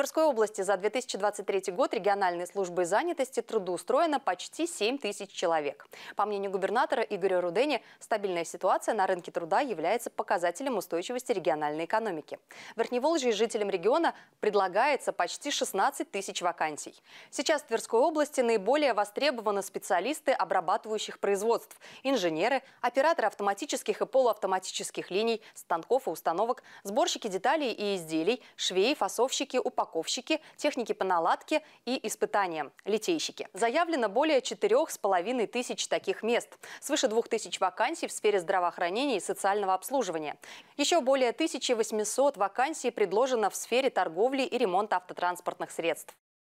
Тверской области за 2023 год региональной службы занятости трудоустроено почти 7 тысяч человек. По мнению губернатора Игоря Рудени, стабильная ситуация на рынке труда является показателем устойчивости региональной экономики. В Верхневолжье жителям региона предлагается почти 16 тысяч вакансий. Сейчас в Тверской области наиболее востребованы специалисты обрабатывающих производств, инженеры, операторы автоматических и полуавтоматических линий, станков и установок, сборщики деталей и изделий, швеи, фасовщики, упаковщики упаковщики, техники по наладке и испытаниям, литейщики. Заявлено более 4,5 тысяч таких мест, свыше 2 тысяч вакансий в сфере здравоохранения и социального обслуживания. Еще более 1800 вакансий предложено в сфере торговли и ремонта автотранспортных средств.